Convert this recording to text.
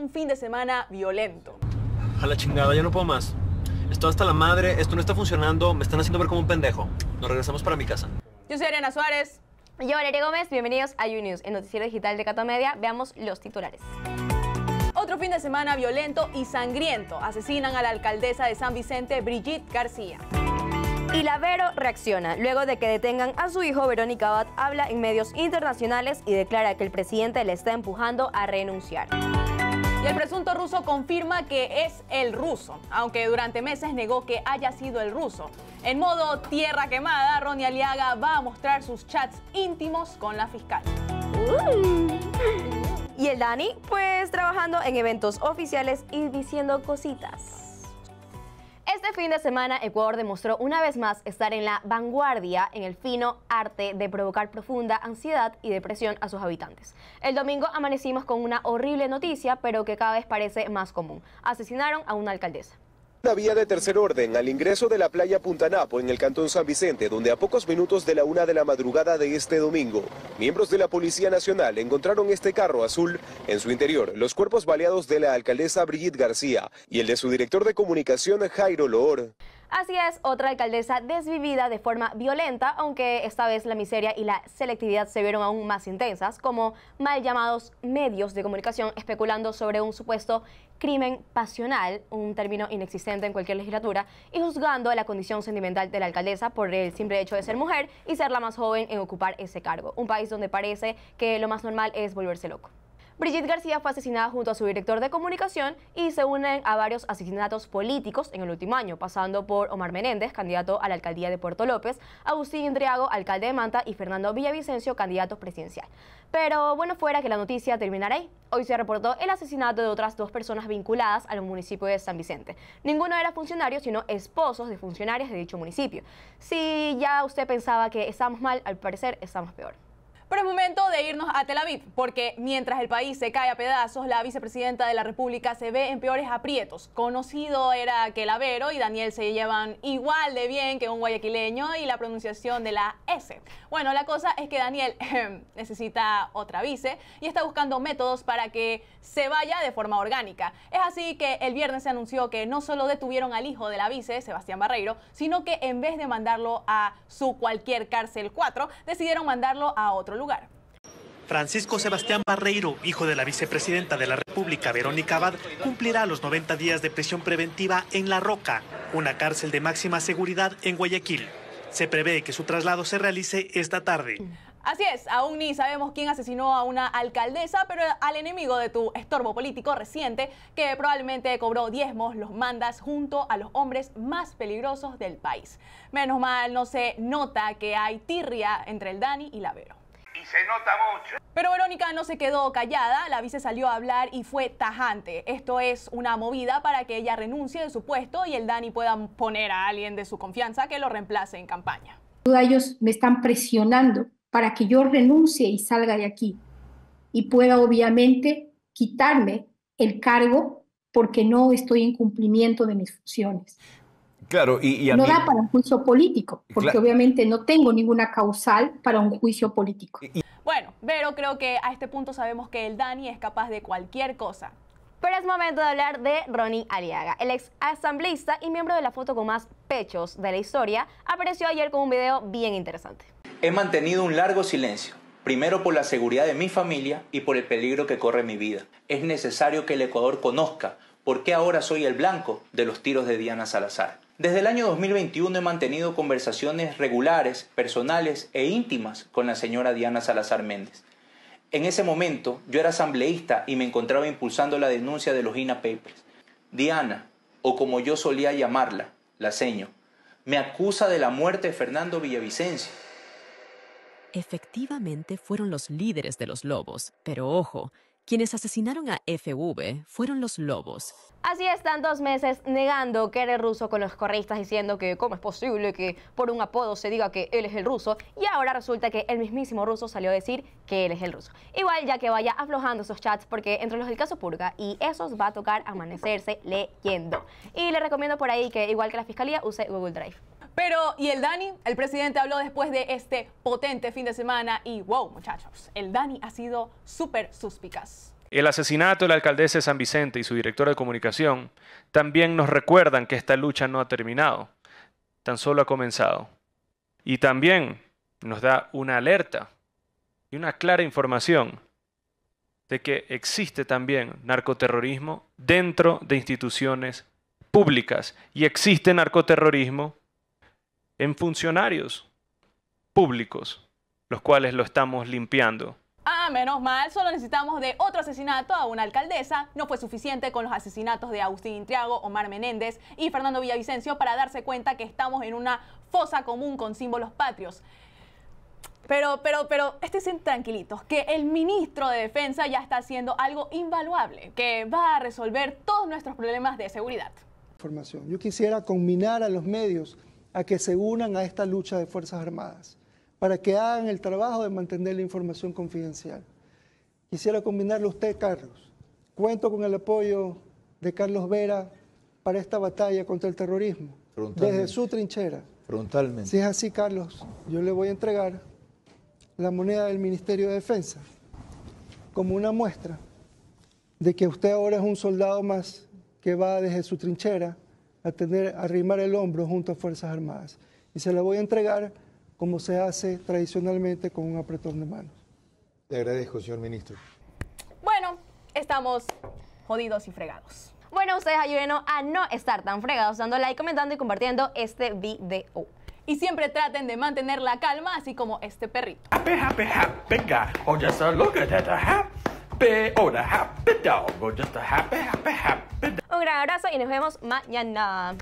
un fin de semana violento. A la chingada, ya no puedo más. esto hasta la madre, esto no está funcionando, me están haciendo ver como un pendejo. Nos regresamos para mi casa. Yo soy Ariana Suárez. yo, Valeria Gómez. Bienvenidos a YouNews, el noticiero digital de Media. Veamos los titulares. Otro fin de semana violento y sangriento. Asesinan a la alcaldesa de San Vicente, Brigitte García. Y la Vero reacciona. Luego de que detengan a su hijo, Verónica Abad habla en medios internacionales y declara que el presidente le está empujando a renunciar. Y el presunto ruso confirma que es el ruso, aunque durante meses negó que haya sido el ruso. En modo tierra quemada, Ronnie Aliaga va a mostrar sus chats íntimos con la fiscal. Y el Dani, pues trabajando en eventos oficiales y diciendo cositas. Este fin de semana, Ecuador demostró una vez más estar en la vanguardia en el fino arte de provocar profunda ansiedad y depresión a sus habitantes. El domingo amanecimos con una horrible noticia, pero que cada vez parece más común. Asesinaron a una alcaldesa. Una vía de tercer orden al ingreso de la playa Punta Napo en el Cantón San Vicente, donde a pocos minutos de la una de la madrugada de este domingo, miembros de la Policía Nacional encontraron este carro azul. En su interior, los cuerpos baleados de la alcaldesa Brigitte García y el de su director de comunicación Jairo Loor. Así es, otra alcaldesa desvivida de forma violenta, aunque esta vez la miseria y la selectividad se vieron aún más intensas, como mal llamados medios de comunicación especulando sobre un supuesto crimen pasional, un término inexistente en cualquier legislatura, y juzgando la condición sentimental de la alcaldesa por el simple hecho de ser mujer y ser la más joven en ocupar ese cargo. Un país donde parece que lo más normal es volverse loco. Brigitte García fue asesinada junto a su director de comunicación y se unen a varios asesinatos políticos en el último año, pasando por Omar Menéndez, candidato a la alcaldía de Puerto López, Agustín Indriago, alcalde de Manta y Fernando Villavicencio, candidato presidencial. Pero bueno, fuera que la noticia terminará ahí. Hoy se reportó el asesinato de otras dos personas vinculadas al municipio de San Vicente. Ninguno era funcionario, sino esposos de funcionarios de dicho municipio. Si ya usted pensaba que estamos mal, al parecer estamos peor. Pero es momento de irnos a Tel Aviv, porque mientras el país se cae a pedazos, la vicepresidenta de la República se ve en peores aprietos. Conocido era que Lavero y Daniel se llevan igual de bien que un guayaquileño y la pronunciación de la S. Bueno, la cosa es que Daniel em, necesita otra vice y está buscando métodos para que se vaya de forma orgánica. Es así que el viernes se anunció que no solo detuvieron al hijo de la vice, Sebastián Barreiro, sino que en vez de mandarlo a su cualquier cárcel 4, decidieron mandarlo a otro lugar. Francisco Sebastián Barreiro, hijo de la vicepresidenta de la República, Verónica Abad, cumplirá los 90 días de prisión preventiva en La Roca, una cárcel de máxima seguridad en Guayaquil. Se prevé que su traslado se realice esta tarde. Así es, aún ni sabemos quién asesinó a una alcaldesa, pero al enemigo de tu estorbo político reciente, que probablemente cobró diezmos, los mandas junto a los hombres más peligrosos del país. Menos mal no se nota que hay tirria entre el Dani y la Vero nota mucho. Pero Verónica no se quedó callada, la vice salió a hablar y fue tajante. Esto es una movida para que ella renuncie de su puesto y el Dani pueda poner a alguien de su confianza que lo reemplace en campaña. Ellos me están presionando para que yo renuncie y salga de aquí y pueda obviamente quitarme el cargo porque no estoy en cumplimiento de mis funciones y, no da para un juicio político, porque obviamente no tengo ninguna causal para un juicio político. Bueno, pero creo que a este punto sabemos que el Dani es capaz de cualquier cosa. Pero es momento de hablar de Ronnie Aliaga. El ex asambleísta y miembro de la foto con más pechos de la historia apareció ayer con un video bien interesante. He mantenido un largo silencio, primero por la seguridad de mi familia y por el peligro que corre mi vida. Es necesario que el Ecuador conozca por qué ahora soy el blanco de los tiros de Diana Salazar. Desde el año 2021 he mantenido conversaciones regulares, personales e íntimas con la señora Diana Salazar Méndez. En ese momento yo era asambleísta y me encontraba impulsando la denuncia de los INA Papers. Diana, o como yo solía llamarla, la seño, me acusa de la muerte de Fernando Villavicencio. Efectivamente fueron los líderes de los lobos, pero ojo, quienes asesinaron a FV fueron los lobos. Así están dos meses negando que eres ruso con los corristas diciendo que cómo es posible que por un apodo se diga que él es el ruso y ahora resulta que el mismísimo ruso salió a decir que él es el ruso. Igual ya que vaya aflojando esos chats porque entre los del caso Purga y esos va a tocar amanecerse leyendo. Y le recomiendo por ahí que igual que la fiscalía use Google Drive. Pero, y el Dani, el presidente habló después de este potente fin de semana y wow, muchachos, el Dani ha sido súper suspicaz. El asesinato de la alcaldesa de San Vicente y su directora de comunicación también nos recuerdan que esta lucha no ha terminado, tan solo ha comenzado. Y también nos da una alerta y una clara información de que existe también narcoterrorismo dentro de instituciones públicas y existe narcoterrorismo en funcionarios públicos, los cuales lo estamos limpiando. Ah, menos mal, solo necesitamos de otro asesinato a una alcaldesa. No fue suficiente con los asesinatos de Agustín Intriago, Omar Menéndez y Fernando Villavicencio para darse cuenta que estamos en una fosa común con símbolos patrios. Pero, pero, pero, estén tranquilitos, que el ministro de Defensa ya está haciendo algo invaluable, que va a resolver todos nuestros problemas de seguridad. Yo quisiera combinar a los medios a que se unan a esta lucha de Fuerzas Armadas, para que hagan el trabajo de mantener la información confidencial. Quisiera combinarlo a usted, Carlos. Cuento con el apoyo de Carlos Vera para esta batalla contra el terrorismo, desde su trinchera. Frontalmente. Si es así, Carlos, yo le voy a entregar la moneda del Ministerio de Defensa como una muestra de que usted ahora es un soldado más que va desde su trinchera a tener, arrimar el hombro junto a Fuerzas Armadas. Y se la voy a entregar como se hace tradicionalmente con un apretón de manos. Te agradezco, señor ministro. Bueno, estamos jodidos y fregados. Bueno, ustedes ayúdenos a no estar tan fregados dando like, comentando y compartiendo este video. Y siempre traten de mantener la calma, así como este perrito. Happy, happy, happy guy. Oh, just look at that. Happy, oh, the happy dog. just oh, a happy, happy, happy un gran abrazo y nos vemos mañana.